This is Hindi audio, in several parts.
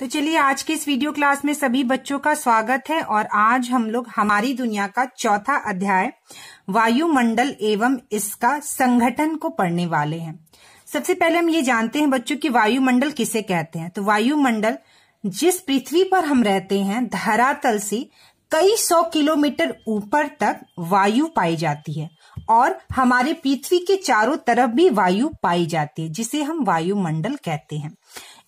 तो चलिए आज के इस वीडियो क्लास में सभी बच्चों का स्वागत है और आज हम लोग हमारी दुनिया का चौथा अध्याय वायुमंडल एवं इसका संगठन को पढ़ने वाले हैं सबसे पहले हम ये जानते हैं बच्चों की वायुमंडल किसे कहते हैं तो वायुमंडल जिस पृथ्वी पर हम रहते हैं धरातल से कई सौ किलोमीटर ऊपर तक वायु पाई जाती है और हमारे पृथ्वी के चारों तरफ भी वायु पाई जाती है जिसे हम वायुमंडल कहते हैं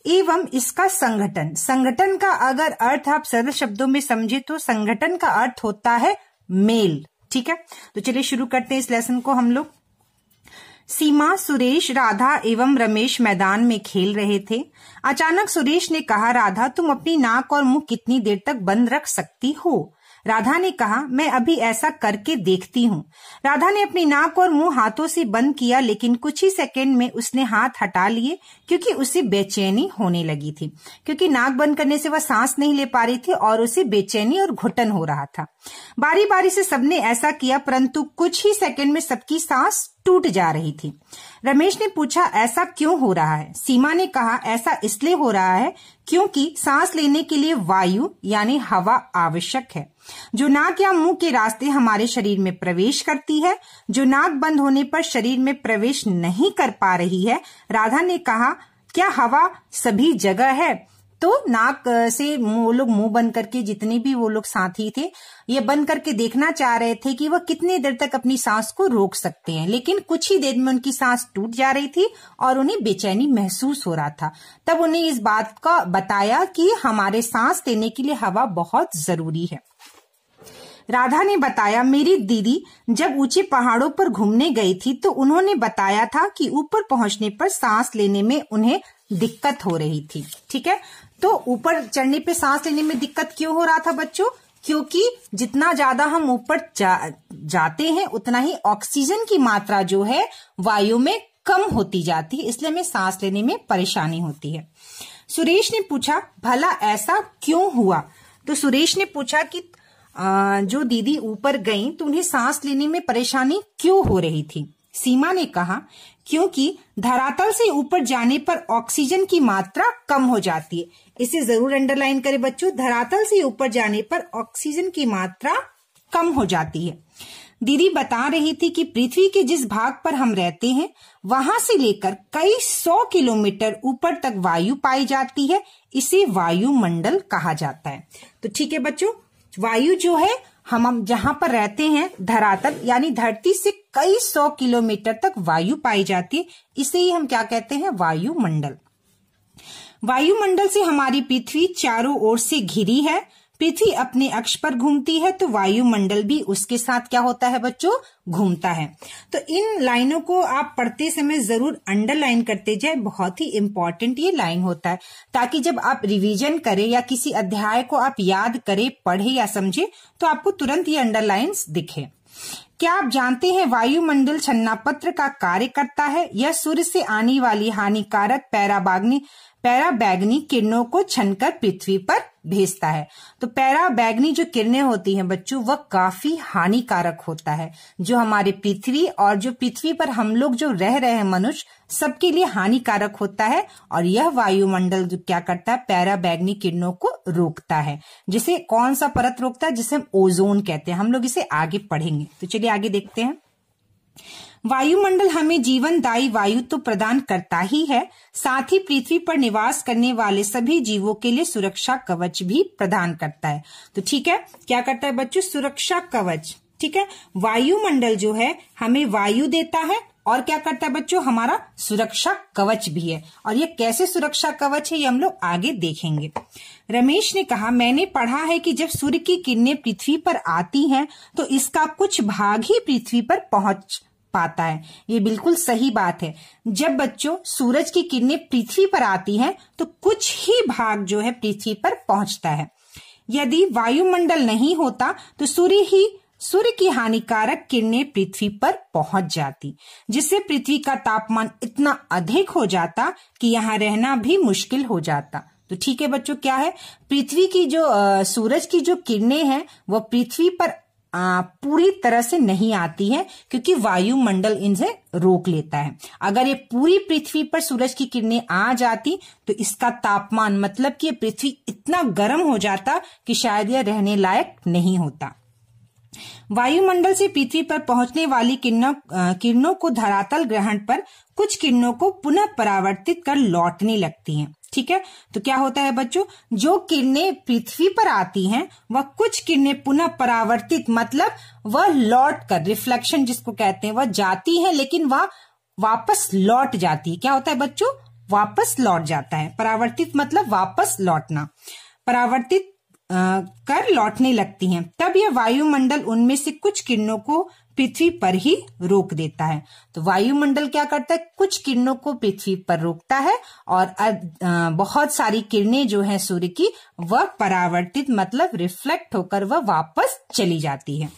एवं इसका संगठन संगठन का अगर अर्थ आप सरल शब्दों में समझे तो संगठन का अर्थ होता है मेल ठीक है तो चलिए शुरू करते हैं इस लेसन को हम लोग सीमा सुरेश राधा एवं रमेश मैदान में खेल रहे थे अचानक सुरेश ने कहा राधा तुम अपनी नाक और मुंह कितनी देर तक बंद रख सकती हो राधा ने कहा मैं अभी ऐसा करके देखती हूँ राधा ने अपनी नाक और मुंह हाथों से बंद किया लेकिन कुछ ही सेकंड में उसने हाथ हटा लिए क्योंकि उसे बेचैनी होने लगी थी क्योंकि नाक बंद करने से वह सांस नहीं ले पा रही थी और उसे बेचैनी और घुटन हो रहा था बारी बारी से सबने ऐसा किया परंतु कुछ ही सेकंड में सबकी सांस टूट जा रही थी रमेश ने पूछा ऐसा क्यों हो रहा है सीमा ने कहा ऐसा इसलिए हो रहा है क्योंकि सांस लेने के लिए वायु यानी हवा आवश्यक है जो नाक या मुंह के रास्ते हमारे शरीर में प्रवेश करती है जो नाक बंद होने पर शरीर में प्रवेश नहीं कर पा रही है राधा ने कहा क्या हवा सभी जगह है तो नाक से वो लोग मुंह बंद करके जितने भी वो लोग साथी थे ये बंद करके देखना चाह रहे थे कि वह कितने देर तक अपनी सांस को रोक सकते हैं लेकिन कुछ ही देर में उनकी सांस टूट जा रही थी और उन्हें बेचैनी महसूस हो रहा था तब उन्हें इस बात का बताया कि हमारे सांस लेने के लिए हवा बहुत जरूरी है राधा ने बताया मेरी दीदी जब ऊंचे पहाड़ों पर घूमने गई थी तो उन्होंने बताया था कि ऊपर पहुंचने पर सांस लेने में उन्हें दिक्कत हो रही थी ठीक है तो ऊपर चढ़ने पे सांस लेने में दिक्कत क्यों हो रहा था बच्चों क्योंकि जितना ज्यादा हम ऊपर जा, जाते हैं उतना ही ऑक्सीजन की मात्रा जो है वायु में कम होती जाती है इसलिए हमें सांस लेने में परेशानी होती है सुरेश ने पूछा भला ऐसा क्यों हुआ तो सुरेश ने पूछा कि जो दीदी ऊपर गई तो उन्हें सांस लेने में परेशानी क्यों हो रही थी सीमा ने कहा क्योंकि धरातल से ऊपर जाने पर ऑक्सीजन की मात्रा कम हो जाती है इसे जरूर अंडरलाइन करें बच्चों धरातल से ऊपर जाने पर ऑक्सीजन की मात्रा कम हो जाती है दीदी बता रही थी कि पृथ्वी के जिस भाग पर हम रहते हैं वहां से लेकर कई सौ किलोमीटर ऊपर तक वायु पाई जाती है इसे वायुमंडल कहा जाता है तो ठीक है बच्चों वायु जो है हम हम जहां पर रहते हैं धरातल यानी धरती से कई सौ किलोमीटर तक वायु पाई जाती है इसे ही हम क्या कहते हैं वायुमंडल वायुमंडल से हमारी पृथ्वी चारों ओर से घिरी है पृथ्वी अपने अक्ष पर घूमती है तो वायुमंडल भी उसके साथ क्या होता है बच्चों घूमता है तो इन लाइनों को आप पढ़ते समय जरूर अंडरलाइन करते जाए बहुत ही इम्पोर्टेंट ये लाइन होता है ताकि जब आप रिवीजन करें या किसी अध्याय को आप याद करें पढ़े या समझे तो आपको तुरंत ये अंडरलाइन दिखे क्या आप जानते हैं वायुमंडल छन्ना पत्र का कार्य करता है यह सूर्य से आने वाली हानिकारक पैराबाग्नि पैराबैगनी किरणों को छनकर पृथ्वी पर भेजता है तो पैराबैगनी जो किरणें होती हैं बच्चों वह काफी हानिकारक होता है जो हमारे पृथ्वी और जो पृथ्वी पर हम लोग जो रह रहे हैं मनुष्य सबके लिए हानिकारक होता है और यह वायुमंडल जो क्या करता है पैराबैगनी किरणों को रोकता है जिसे कौन सा परत रोकता है जिसे हम ओजोन कहते हैं हम लोग इसे आगे पढ़ेंगे तो चलिए आगे देखते हैं वायुमंडल हमें जीवनदायी वायु तो प्रदान करता ही है साथ ही पृथ्वी पर निवास करने वाले सभी जीवों के लिए सुरक्षा कवच भी प्रदान करता है तो ठीक है क्या करता है बच्चों सुरक्षा कवच ठीक है वायुमंडल जो है हमें वायु देता है और क्या करता है बच्चों हमारा सुरक्षा कवच भी है और ये कैसे सुरक्षा कवच है ये हम लोग आगे देखेंगे रमेश ने कहा मैंने पढ़ा है कि जब सूर्य की किरणें पृथ्वी पर आती हैं तो इसका कुछ भाग ही पृथ्वी पर पहुंच पाता है ये बिल्कुल सही बात है जब बच्चों सूरज की किरणें पृथ्वी पर आती हैं तो कुछ ही भाग जो है पृथ्वी पर पहुंचता है यदि वायुमंडल नहीं होता तो सूर्य ही सूर्य की हानिकारक किरणें पृथ्वी पर पहुंच जाती जिससे पृथ्वी का तापमान इतना अधिक हो जाता कि यहाँ रहना भी मुश्किल हो जाता तो ठीक है बच्चों क्या है पृथ्वी की जो आ, सूरज की जो किरणें हैं वह पृथ्वी पर पूरी तरह से नहीं आती है क्योंकि वायुमंडल इनसे रोक लेता है अगर ये पूरी पृथ्वी पर सूरज की किरणें आ जाती तो इसका तापमान मतलब कि पृथ्वी इतना गर्म हो जाता कि शायद यह रहने लायक नहीं होता वायुमंडल से पृथ्वी पर पहुंचने वाली किरणों किरणों को धरातल ग्रहण पर कुछ किरणों को पुनः परावर्तित कर लौटने लगती हैं ठीक है तो क्या होता है बच्चों जो किरणें पृथ्वी पर आती हैं वह कुछ किरणें पुनः परावर्तित मतलब वह लौट कर रिफ्लेक्शन जिसको कहते हैं वह जाती है लेकिन वह वापस लौट जाती है क्या होता है बच्चों वापस लौट जाता है परावर्तित मतलब वापस लौटना परावर्तित कर लौटने लगती हैं तब यह वायुमंडल उनमें से कुछ किरणों को पृथ्वी पर ही रोक देता है तो वायुमंडल क्या करता है कुछ किरणों को पृथ्वी पर रोकता है और बहुत सारी किरणें जो है सूर्य की वह परावर्तित मतलब रिफ्लेक्ट होकर वह वापस चली जाती है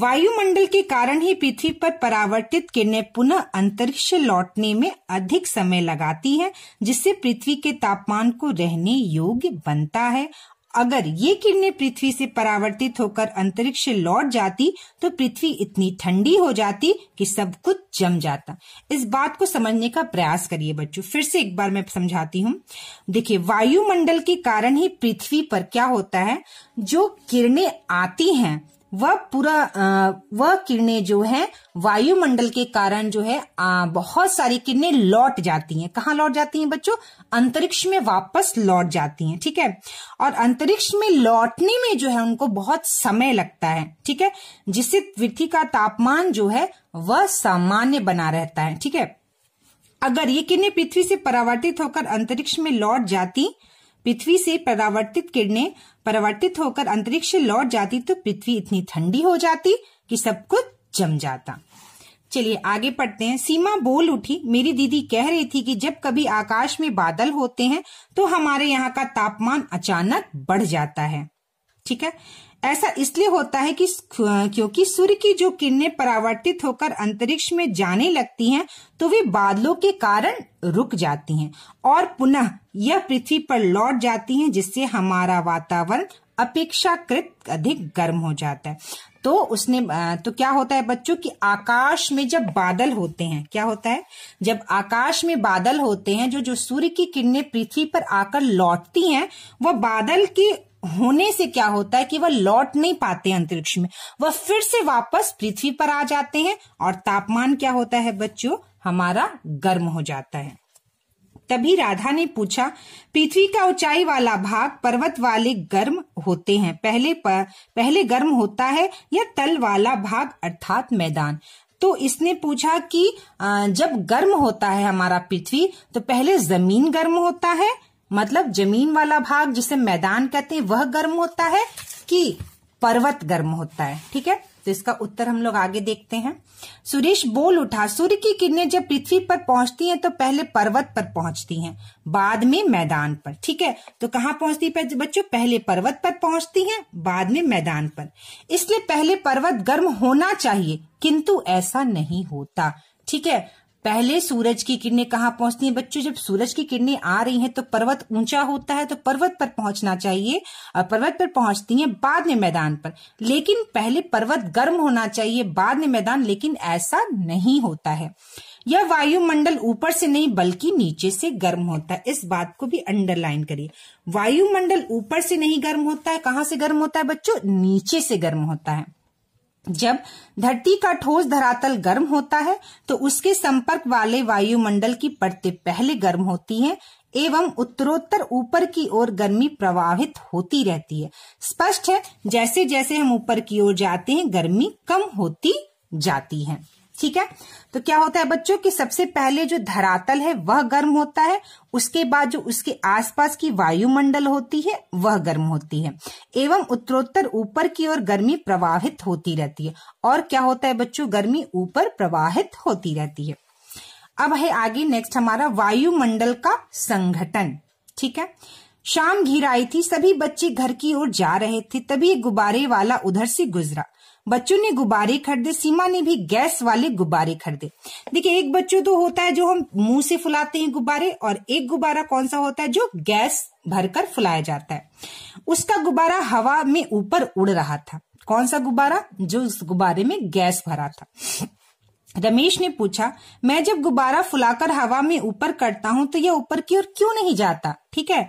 वायुमंडल के कारण ही पृथ्वी पर परावर्तित किरणें पुनः अंतरिक्ष लौटने में अधिक समय लगाती हैं, जिससे पृथ्वी के तापमान को रहने योग्य बनता है अगर ये किरणें पृथ्वी से परावर्तित होकर अंतरिक्ष लौट जाती तो पृथ्वी इतनी ठंडी हो जाती कि सब कुछ जम जाता इस बात को समझने का प्रयास करिए बच्चों फिर से एक बार मैं समझाती हूँ देखिए वायुमंडल के कारण ही पृथ्वी पर क्या होता है जो किरणें आती हैं वह पूरा वह किरणें जो है वायुमंडल के कारण जो है आ, बहुत सारी किरणें लौट जाती हैं कहाँ लौट जाती हैं बच्चों अंतरिक्ष में वापस लौट जाती हैं ठीक है और अंतरिक्ष में लौटने में जो है उनको बहुत समय लगता है ठीक है जिससे पृथ्वी का तापमान जो है वह सामान्य बना रहता है ठीक है अगर ये किरणें पृथ्वी से परावर्तित होकर अंतरिक्ष में लौट जाती पृथ्वी से परावर्तित किरणें परावर्तित होकर अंतरिक्ष लौट जाती तो पृथ्वी इतनी ठंडी हो जाती कि सब कुछ जम जाता चलिए आगे पढ़ते हैं सीमा बोल उठी मेरी दीदी कह रही थी कि जब कभी आकाश में बादल होते हैं तो हमारे यहाँ का तापमान अचानक बढ़ जाता है ठीक है ऐसा इसलिए होता है कि क्योंकि सूर्य की जो किरणें परावर्तित होकर अंतरिक्ष में जाने लगती हैं तो वे बादलों के कारण रुक जाती हैं और पुनः यह पृथ्वी पर लौट जाती हैं जिससे हमारा वातावरण अपेक्षाकृत अधिक गर्म हो जाता है तो उसने तो क्या होता है बच्चों कि आकाश में जब बादल होते हैं क्या होता है जब आकाश में बादल होते हैं जो जो सूर्य की किरणें पृथ्वी पर आकर लौटती हैं वह बादल की होने से क्या होता है कि वह लौट नहीं पाते अंतरिक्ष में वह फिर से वापस पृथ्वी पर आ जाते हैं और तापमान क्या होता है बच्चों हमारा गर्म हो जाता है तभी राधा ने पूछा पृथ्वी का ऊंचाई वाला भाग पर्वत वाले गर्म होते हैं पहले पर, पहले गर्म होता है या तल वाला भाग अर्थात मैदान तो इसने पूछा कि जब गर्म होता है हमारा पृथ्वी तो पहले जमीन गर्म होता है मतलब जमीन वाला भाग जिसे मैदान कहते हैं वह गर्म होता है कि पर्वत गर्म होता है ठीक है तो इसका उत्तर हम लोग आगे देखते हैं सुरेश बोल उठा सूर्य की किरणें जब पृथ्वी पर पहुंचती हैं तो पहले पर्वत पर पहुंचती हैं बाद में मैदान पर ठीक है तो कहाँ पहुंचती है बच्चों पहले पर्वत पर पहुंचती हैं बाद में मैदान पर इसलिए पहले पर्वत गर्म होना चाहिए किंतु ऐसा नहीं होता ठीक है पहले सूरज की किरणें कहाँ पहुंचती हैं बच्चों जब सूरज की किरणें आ रही हैं तो पर्वत ऊंचा होता है तो पर्वत पर पहुंचना चाहिए और पर्वत पर पहुंचती हैं बाद में मैदान पर लेकिन पहले पर्वत गर्म होना चाहिए बाद में मैदान लेकिन ऐसा नहीं होता है यह वायुमंडल ऊपर से नहीं बल्कि नीचे से गर्म होता है इस बात को भी अंडरलाइन करिए वायुमंडल ऊपर से नहीं गर्म होता है कहाँ से गर्म होता है बच्चों नीचे से गर्म होता है जब धरती का ठोस धरातल गर्म होता है तो उसके संपर्क वाले वायुमंडल की परतें पहले गर्म होती हैं एवं उत्तरोत्तर ऊपर की ओर गर्मी प्रवाहित होती रहती है स्पष्ट है जैसे जैसे हम ऊपर की ओर जाते हैं गर्मी कम होती जाती है ठीक है तो क्या होता है बच्चों कि सबसे पहले जो धरातल है वह गर्म होता है उसके बाद जो उसके आसपास की वायुमंडल होती है वह गर्म होती है एवं उत्तरोत्तर ऊपर की ओर गर्मी प्रवाहित होती रहती है और क्या होता है बच्चों गर्मी ऊपर प्रवाहित होती रहती है अब है आगे नेक्स्ट हमारा वायुमंडल का संगठन ठीक है शाम घिर आई थी सभी बच्चे घर की ओर जा रहे थे तभी गुब्बारे वाला उधर से गुजरा बच्चों ने गुब्बारे खरीदे सीमा ने भी गैस वाले गुब्बारे खरीदे देखिए एक बच्चों तो होता है जो हम मुंह से फुलाते हैं गुब्बारे और एक गुब्बारा कौन सा होता है जो गैस भरकर फुलाया जाता है उसका गुब्बारा हवा में ऊपर उड़ रहा था कौन सा गुब्बारा जो उस गुब्बारे में गैस भरा था रमेश ने पूछा मैं जब गुब्बारा फुलाकर हवा में ऊपर करता हूं तो यह ऊपर की ओर क्यों नहीं जाता ठीक है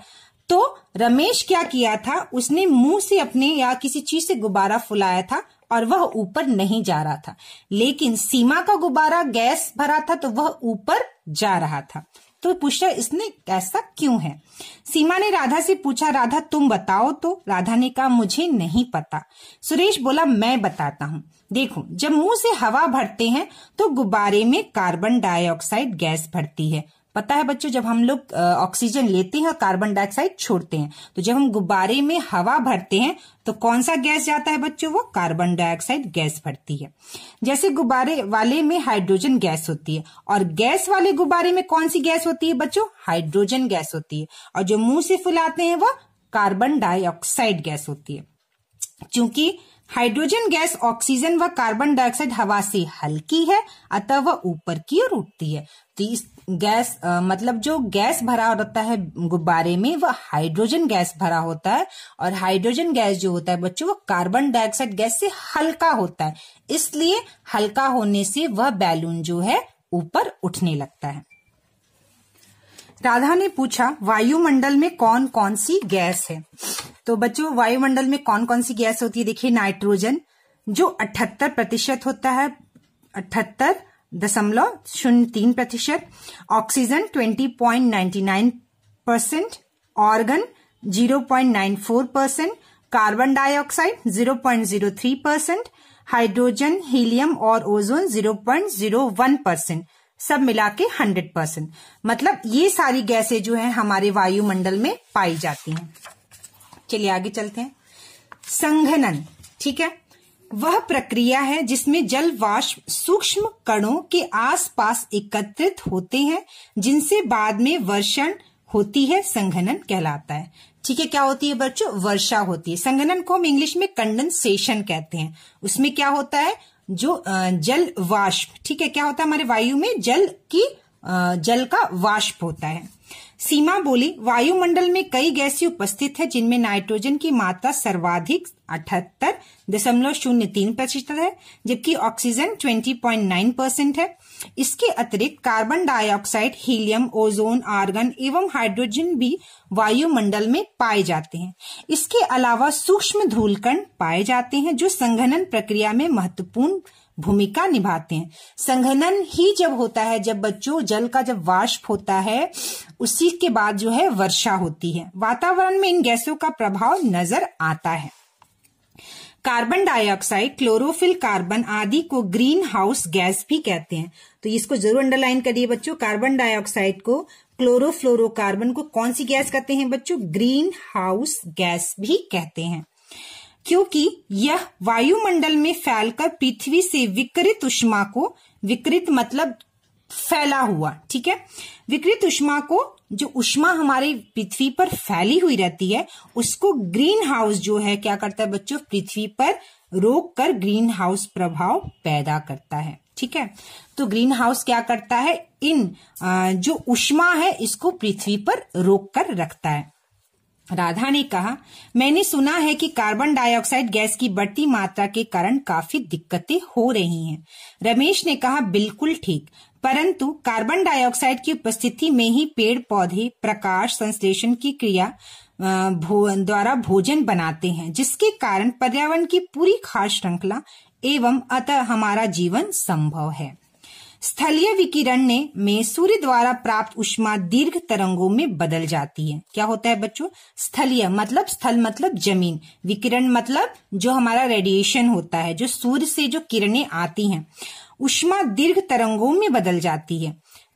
तो रमेश क्या किया था उसने मुंह से अपने या किसी चीज से गुब्बारा फुलाया था और वह ऊपर नहीं जा रहा था लेकिन सीमा का गुब्बारा गैस भरा था तो वह ऊपर जा रहा था तो पूछा इसने ऐसा क्यों है सीमा ने राधा से पूछा राधा तुम बताओ तो राधा ने कहा मुझे नहीं पता सुरेश बोला मैं बताता हूँ देखो जब मुंह से हवा भरते हैं तो गुब्बारे में कार्बन डाइऑक्साइड गैस भरती है पता है बच्चों जब हम लोग ऑक्सीजन लेते हैं और कार्बन डाइऑक्साइड छोड़ते हैं तो जब हम गुब्बारे में हवा भरते हैं तो कौन सा गैस जाता है बच्चों वो कार्बन डाइऑक्साइड गैस भरती है जैसे गुब्बारे वाले में हाइड्रोजन गैस होती है और गैस वाले गुब्बारे में कौन सी गैस होती है बच्चों हाइड्रोजन गैस होती है और जो मुंह से फुलाते हैं वह कार्बन डाइऑक्साइड गैस होती है क्योंकि हाइड्रोजन गैस ऑक्सीजन व कार्बन डाइऑक्साइड हवा से हल्की है अतः वह ऊपर की ओर उठती है तो इस गैस आ, मतलब जो गैस भरा रहता है गुब्बारे में वह हाइड्रोजन गैस भरा होता है और हाइड्रोजन गैस जो होता है बच्चों वह कार्बन डाइऑक्साइड गैस से हल्का होता है इसलिए हल्का होने से वह बैलून जो है ऊपर उठने लगता है राधा ने पूछा वायुमंडल में कौन कौन सी गैस है तो बच्चों वायुमंडल में कौन कौन सी गैस होती है देखिए नाइट्रोजन जो 78 प्रतिशत होता है अठहत्तर दशमलव शून्य तीन प्रतिशत oxygen twenty point ninety nine percent argon zero point nine four percent carbon dioxide zero point zero three percent hydrogen helium और ozone zero point zero one percent सब मिला के हंड्रेड परसेंट मतलब ये सारी गैसें जो है हमारे वायुमंडल में पाई जाती हैं चलिए आगे चलते हैं संघनन ठीक है वह प्रक्रिया है जिसमें जल वाष्प सूक्ष्म कणों के आसपास एकत्रित होते हैं जिनसे बाद में वर्षण होती है संघनन कहलाता है ठीक है क्या होती है बच्चों वर्षा होती है संघनन को हम इंग्लिश में कंडेंसेशन कहते हैं उसमें क्या होता है जो जल वाष्प ठीक है क्या होता है हमारे वायु में जल की जल का वाष्प होता है सीमा बोली वायुमंडल में कई गैसें उपस्थित है जिनमें नाइट्रोजन की मात्रा सर्वाधिक अठहत्तर दशमलव शून्य तीन प्रतिशत है जबकि ऑक्सीजन ट्वेंटी नाइन परसेंट है इसके अतिरिक्त carbon dioxide helium ozone argon एवं हाइड्रोजन भी वायुमंडल में पाए जाते हैं इसके अलावा सूक्ष्म धूलकण पाए जाते हैं जो संघनन प्रक्रिया में महत्वपूर्ण भूमिका निभाते हैं संघनन ही जब होता है जब बच्चों जल का जब वाष्प होता है उसी के बाद जो है वर्षा होती है वातावरण में इन गैसों का प्रभाव नजर आता है कार्बन डाइऑक्साइड क्लोरोफिल कार्बन आदि को ग्रीन हाउस गैस भी कहते हैं तो इसको जरूर अंडरलाइन करिए बच्चों कार्बन डाइऑक्साइड को क्लोरोफ्लोरोकार्बन को कौन सी गैस कहते हैं बच्चों ग्रीन हाउस गैस भी कहते हैं क्योंकि यह वायुमंडल में फैलकर पृथ्वी से विकृत उष्मा को विकृत मतलब फैला हुआ ठीक है विकृत उष्मा को जो उष्मा हमारे पृथ्वी पर फैली हुई रहती है उसको ग्रीन हाउस जो है क्या करता है बच्चों पृथ्वी पर रोक कर ग्रीन हाउस प्रभाव पैदा करता है ठीक है तो ग्रीन हाउस क्या करता है इन जो उष्मा है इसको पृथ्वी पर रोक कर रखता है राधा ने कहा मैंने सुना है कि कार्बन डाइऑक्साइड गैस की बढ़ती मात्रा के कारण काफी दिक्कतें हो रही हैं। रमेश ने कहा बिल्कुल ठीक परंतु कार्बन डाइऑक्साइड की उपस्थिति में ही पेड़ पौधे प्रकाश संश्लेषण की क्रिया भो, द्वारा भोजन बनाते हैं जिसके कारण पर्यावरण की पूरी खास श्रृंखला एवं अतः हमारा जीवन संभव है स्थलीय विकिरण ने में सूर्य द्वारा प्राप्त उष्मा दीर्घ तरंगों में बदल जाती है क्या होता है बच्चों स्थलीय मतलब स्थल मतलब जमीन विकिरण मतलब जो हमारा रेडिएशन होता है जो सूर्य से जो किरणें आती हैं उष्मा दीर्घ तरंगों में बदल जाती है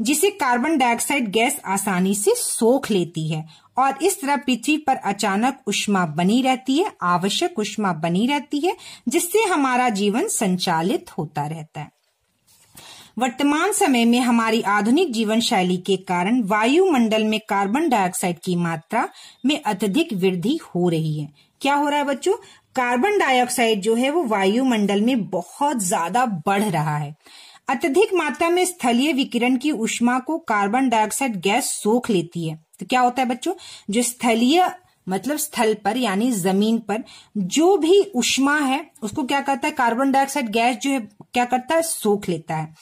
जिसे कार्बन डाइऑक्साइड गैस आसानी से सोख लेती है और इस तरह पृथ्वी पर अचानक उष्मा बनी रहती है आवश्यक उष्मा बनी रहती है जिससे हमारा जीवन संचालित होता रहता है वर्तमान समय में हमारी आधुनिक जीवन शैली के कारण वायुमंडल में कार्बन डाइऑक्साइड की मात्रा में अत्यधिक वृद्धि हो रही है क्या हो रहा है बच्चों कार्बन डाइऑक्साइड जो है वो वायुमंडल में बहुत ज्यादा बढ़ रहा है अत्यधिक मात्रा में स्थलीय विकिरण की उष्मा को कार्बन डाइऑक्साइड गैस सोख लेती है तो क्या होता है बच्चों जो स्थलीय मतलब स्थल पर यानी जमीन पर जो भी उष्मा है उसको क्या करता है कार्बन डाइऑक्साइड गैस जो है क्या करता है सोख लेता है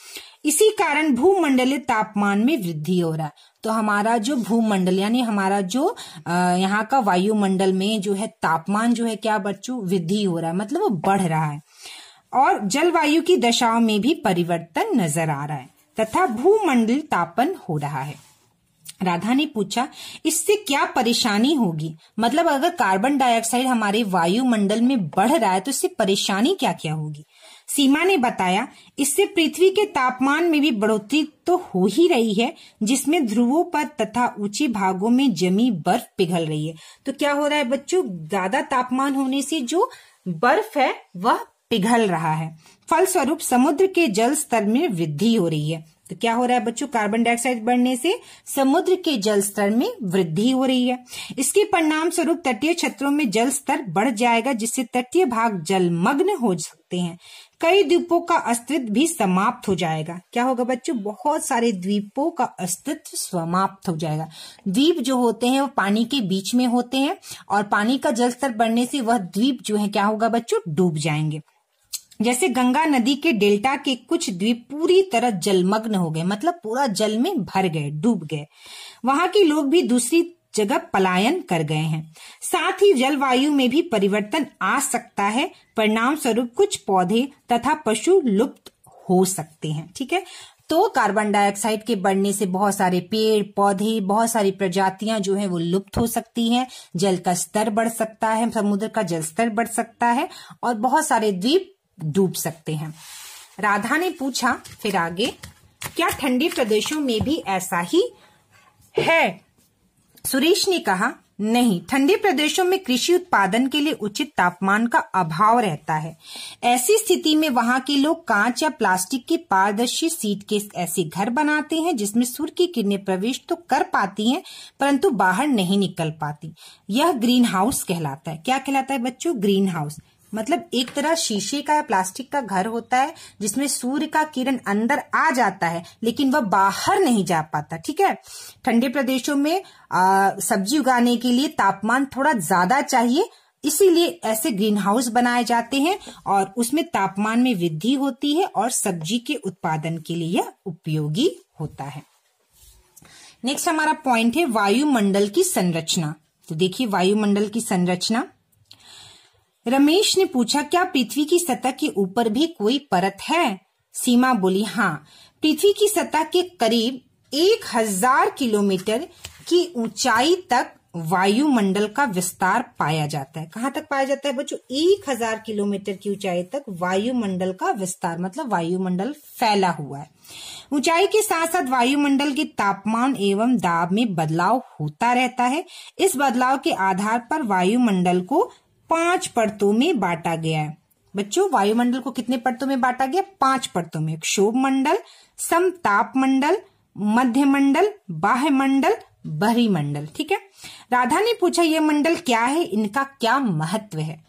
इसी कारण भूमंडलीय तापमान में वृद्धि हो रहा है तो हमारा जो भूमंडल यानी हमारा जो यहाँ का वायुमंडल में जो है तापमान जो है क्या बच्चों वृद्धि हो रहा है मतलब वो बढ़ रहा है और जलवायु की दशाओं में भी परिवर्तन नजर आ रहा है तथा भूमंडल तापन हो रहा है राधा ने पूछा इससे क्या परेशानी होगी मतलब अगर कार्बन डाइऑक्साइड हमारे वायुमंडल में बढ़ रहा है तो इससे परेशानी क्या क्या होगी सीमा ने बताया इससे पृथ्वी के तापमान में भी बढ़ोतरी तो हो ही रही है जिसमें ध्रुवों पर तथा ऊंचे भागों में जमी बर्फ पिघल रही है तो क्या हो रहा है बच्चों ज्यादा तापमान होने से जो बर्फ है वह पिघल रहा है फलस्वरूप समुद्र के जल स्तर में वृद्धि हो रही है तो क्या हो रहा है बच्चों कार्बन डाइऑक्साइड बढ़ने से समुद्र के जल स्तर में वृद्धि हो रही है इसके परिणाम स्वरूप तटीय क्षेत्रों में जल स्तर बढ़ जाएगा जिससे तटीय भाग जलमग्न हो सकते हैं कई द्वीपों का अस्तित्व भी समाप्त हो जाएगा क्या होगा बच्चों बहुत सारे द्वीपों का अस्तित्व समाप्त हो जाएगा द्वीप जो होते हैं वो पानी के बीच में होते हैं और पानी का जल स्तर बढ़ने से वह द्वीप जो है क्या होगा बच्चों डूब जाएंगे जैसे गंगा नदी के डेल्टा के कुछ द्वीप पूरी तरह जलमग्न हो गए मतलब पूरा जल में भर गए डूब गए वहां के लोग भी दूसरी जगह पलायन कर गए हैं साथ ही जलवायु में भी परिवर्तन आ सकता है परिणाम स्वरूप कुछ पौधे तथा पशु लुप्त हो सकते हैं ठीक है तो कार्बन डाइऑक्साइड के बढ़ने से बहुत सारे पेड़ पौधे बहुत सारी प्रजातियां जो है वो लुप्त हो सकती हैं जल का स्तर बढ़ सकता है समुद्र का जल स्तर बढ़ सकता है और बहुत सारे द्वीप डूब सकते हैं राधा ने पूछा फिर आगे क्या ठंडे प्रदेशों में भी ऐसा ही है सुरेश ने कहा नहीं ठंडे प्रदेशों में कृषि उत्पादन के लिए उचित तापमान का अभाव रहता है ऐसी स्थिति में वहाँ के लोग कांच या प्लास्टिक की पारदर्शी सीट के ऐसे घर बनाते हैं जिसमें सूर्य की किरणें प्रवेश तो कर पाती हैं परंतु बाहर नहीं निकल पाती यह ग्रीन हाउस कहलाता है क्या कहलाता है बच्चों ग्रीन हाउस मतलब एक तरह शीशे का या प्लास्टिक का घर होता है जिसमें सूर्य का किरण अंदर आ जाता है लेकिन वह बाहर नहीं जा पाता ठीक है ठंडे प्रदेशों में आ, सब्जी उगाने के लिए तापमान थोड़ा ज्यादा चाहिए इसीलिए ऐसे ग्रीन हाउस बनाए जाते हैं और उसमें तापमान में वृद्धि होती है और सब्जी के उत्पादन के लिए यह उपयोगी होता है नेक्स्ट हमारा पॉइंट है वायुमंडल की संरचना तो देखिए वायुमंडल की संरचना रमेश ने पूछा क्या पृथ्वी की सतह के ऊपर भी कोई परत है सीमा बोली हाँ पृथ्वी की सतह के करीब एक हजार किलोमीटर की ऊंचाई तक वायुमंडल का विस्तार पाया जाता है कहाँ तक पाया जाता है बच्चों एक हजार किलोमीटर की ऊंचाई तक वायुमंडल का विस्तार मतलब वायुमंडल फैला हुआ है ऊंचाई के साथ साथ वायुमंडल के तापमान एवं दाब में बदलाव होता रहता है इस बदलाव के आधार पर वायुमंडल को पांच परतों में बांटा गया है बच्चों वायुमंडल को कितने परतों में बांटा गया पांच परतों में क्षोभ मंडल समताप मंडल मध्य मंडल बाह्य मंडल बहरी मंडल ठीक है राधा ने पूछा यह मंडल क्या है इनका क्या महत्व है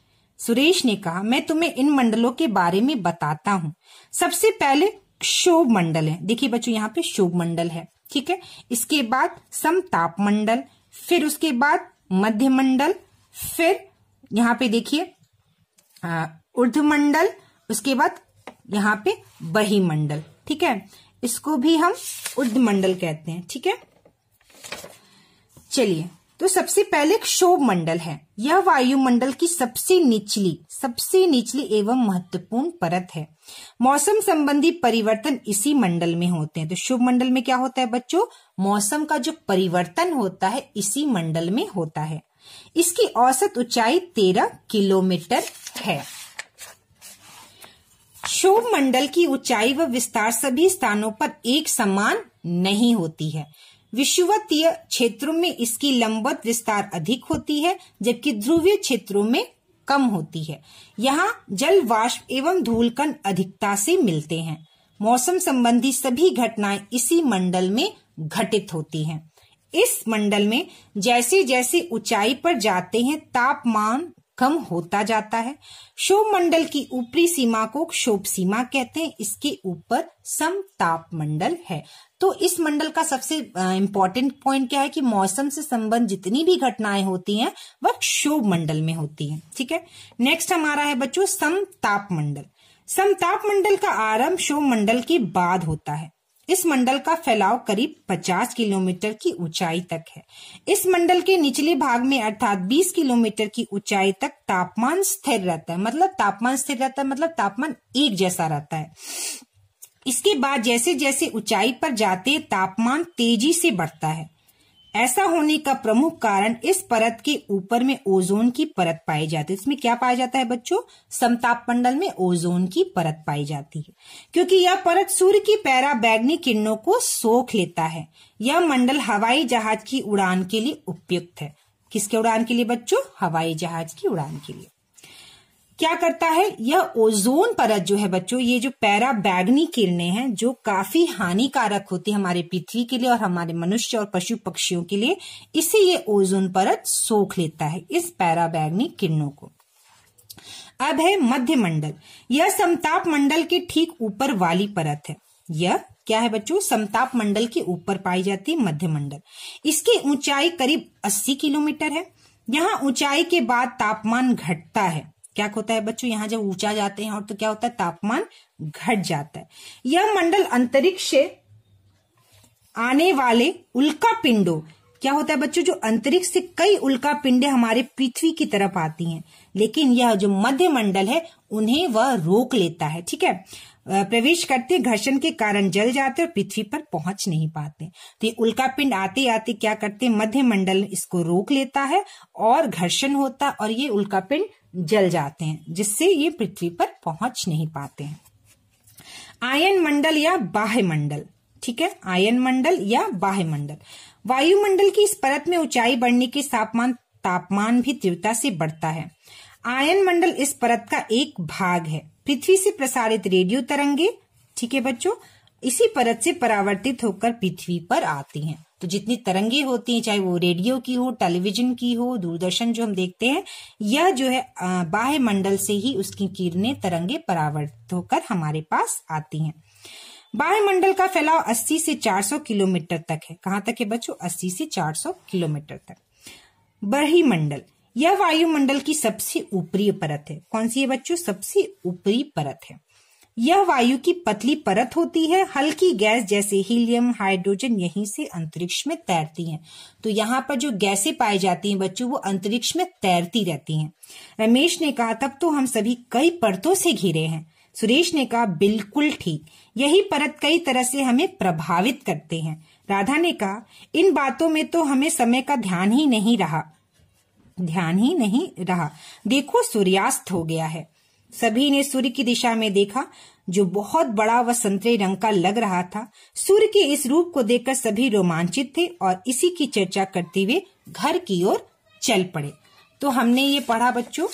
सुरेश ने कहा मैं तुम्हें इन मंडलों के बारे में बताता हूं सबसे पहले क्षोभ मंडल है देखिए बच्चों यहाँ पे शोभ मंडल है ठीक है इसके बाद समताप मंडल फिर उसके बाद मध्य मंडल फिर यहाँ पे देखिए ऊर्धमंडल उसके बाद यहाँ पे बही मंडल ठीक है इसको भी हम उर्धमंडल कहते हैं ठीक है चलिए तो सबसे पहले क्षोभ मंडल है यह वायुमंडल की सबसे निचली सबसे निचली एवं महत्वपूर्ण परत है मौसम संबंधी परिवर्तन इसी मंडल में होते हैं तो शुभ मंडल में क्या होता है बच्चों मौसम का जो परिवर्तन होता है इसी मंडल में होता है इसकी औसत ऊंचाई तेरह किलोमीटर है शोभ मंडल की ऊंचाई व विस्तार सभी स्थानों पर एक समान नहीं होती है विषुवतीय क्षेत्रों में इसकी लंबत विस्तार अधिक होती है जबकि ध्रुवीय क्षेत्रों में कम होती है यहाँ जल वाष्प एवं धूलकण अधिकता से मिलते हैं मौसम संबंधी सभी घटनाएं इसी मंडल में घटित होती हैं इस मंडल में जैसे जैसे ऊंचाई पर जाते हैं तापमान कम होता जाता है शोभ मंडल की ऊपरी सीमा को क्षोभ सीमा कहते हैं इसके ऊपर ताप मंडल है तो इस मंडल का सबसे इम्पोर्टेंट पॉइंट क्या है कि मौसम से संबंध जितनी भी घटनाएं होती हैं वह शोभ मंडल में होती हैं ठीक है नेक्स्ट हमारा है बच्चों ताप मंडल समताप मंडल का आरंभ शोभ मंडल के बाद होता है इस मंडल का फैलाव करीब 50 किलोमीटर की ऊंचाई तक है इस मंडल के निचले भाग में अर्थात 20 किलोमीटर की ऊंचाई तक तापमान स्थिर रहता है मतलब तापमान स्थिर रहता है मतलब तापमान एक जैसा रहता है इसके बाद जैसे जैसे ऊंचाई पर जाते तापमान तेजी से बढ़ता है ऐसा होने का प्रमुख कारण इस परत के ऊपर में ओजोन की परत पाई जाती है इसमें क्या पाया जाता है बच्चों समताप मंडल में ओजोन की परत पाई जाती है क्योंकि यह परत सूर्य की पैरा बैगनी किरणों को सोख लेता है यह मंडल हवाई जहाज की उड़ान के लिए उपयुक्त है किसके उड़ान के लिए बच्चों हवाई जहाज की उड़ान के लिए क्या करता है यह ओजोन परत जो है बच्चों ये जो पैरा बैगनी किरणें हैं जो काफी हानिकारक होती है हमारे पृथ्वी के लिए और हमारे मनुष्य और पशु पक्षियों के लिए इसे ये ओजोन परत सोख लेता है इस पैरा बैगनी किरणों को अब है मध्य मंडल यह समताप मंडल के ठीक ऊपर वाली परत है यह क्या है बच्चों समताप मंडल के ऊपर पाई जाती है मध्य मंडल इसकी ऊंचाई करीब 80 किलोमीटर है यहाँ ऊंचाई के बाद तापमान घटता है क्या होता है बच्चों यहाँ जब ऊंचा जाते हैं और तो क्या होता है तापमान घट जाता है यह मंडल अंतरिक्ष से आने वाले उल्का पिंडो क्या होता है बच्चों जो अंतरिक्ष से कई उल्का पिंडे हमारे पृथ्वी की तरफ आती हैं लेकिन यह जो मध्य मंडल है उन्हें वह रोक लेता है ठीक है प्रवेश करते घर्षण के कारण जल जाते और पृथ्वी पर पहुंच नहीं पाते तो ये उल्का पिंड आते आते क्या करते मध्य मंडल इसको रोक लेता है और घर्षण होता और ये उल्का पिंड जल जाते हैं जिससे ये पृथ्वी पर पहुंच नहीं पाते हैं आयन मंडल या बाह्य मंडल ठीक है आयन मंडल या बाह्य मंडल वायुमंडल की इस परत में ऊंचाई बढ़ने के तापमान तापमान भी तीव्रता से बढ़ता है आयन मंडल इस परत का एक भाग है पृथ्वी से प्रसारित रेडियो तरंगे ठीक है बच्चों इसी परत से परावर्तित होकर पृथ्वी पर आती हैं तो जितनी तरंगे होती हैं चाहे वो रेडियो की हो टेलीविजन की हो दूरदर्शन जो हम देखते हैं यह जो है बाह्य मंडल से ही उसकी किरणें तरंगे परावर्तित होकर हमारे पास आती हैं वायुमंडल का फैलाव 80 से 400 किलोमीटर तक है कहाँ तक है बच्चों 80 से 400 किलोमीटर तक बही मंडल यह वायुमंडल की सबसे ऊपरी परत है कौन सी है बच्चों सबसे ऊपरी परत है यह वायु की पतली परत होती है हल्की गैस जैसे हीलियम हाइड्रोजन यहीं से अंतरिक्ष में तैरती हैं तो यहाँ पर जो गैसें पाई जाती हैं बच्चों वो अंतरिक्ष में तैरती रहती हैं रमेश ने कहा तब तो हम सभी कई परतों से घिरे हैं सुरेश ने कहा बिल्कुल ठीक यही परत कई तरह से हमें प्रभावित करते हैं राधा ने कहा इन बातों में तो हमें समय का ध्यान ही नहीं रहा ध्यान ही नहीं रहा देखो सूर्यास्त हो गया है सभी ने सूर्य की दिशा में देखा जो बहुत बड़ा व संतरे रंग का लग रहा था सूर्य के इस रूप को देखकर सभी रोमांचित थे और इसी की चर्चा करते हुए घर की ओर चल पड़े तो हमने ये पढ़ा बच्चों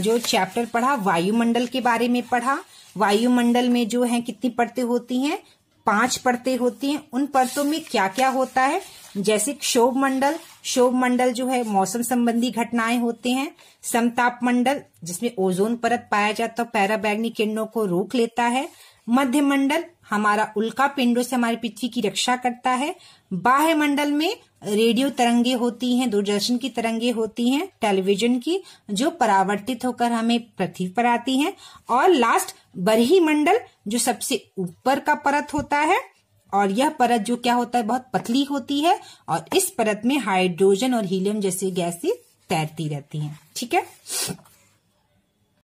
जो चैप्टर पढ़ा वायुमंडल के बारे में पढ़ा वायुमंडल में जो है कितनी परतें होती हैं पांच परतें होती हैं उन परतों में क्या क्या होता है जैसे क्षोभ मंडल शोभ मंडल जो है मौसम संबंधी घटनाएं होते हैं समताप मंडल जिसमें ओजोन परत पाया जाता है पैराबैगनी किरणों को रोक लेता है मध्य मंडल हमारा उल्का पिंडों से हमारी पृथ्वी की रक्षा करता है बाह्य मंडल में रेडियो तरंगे होती हैं दूरदर्शन की तरंगे होती हैं टेलीविजन की जो परावर्तित होकर हमें पृथ्वी पर आती हैं और लास्ट बरही मंडल जो सबसे ऊपर का परत होता है और यह परत जो क्या होता है बहुत पतली होती है और इस परत में हाइड्रोजन और हीलियम जैसी गैसें तैरती रहती हैं ठीक है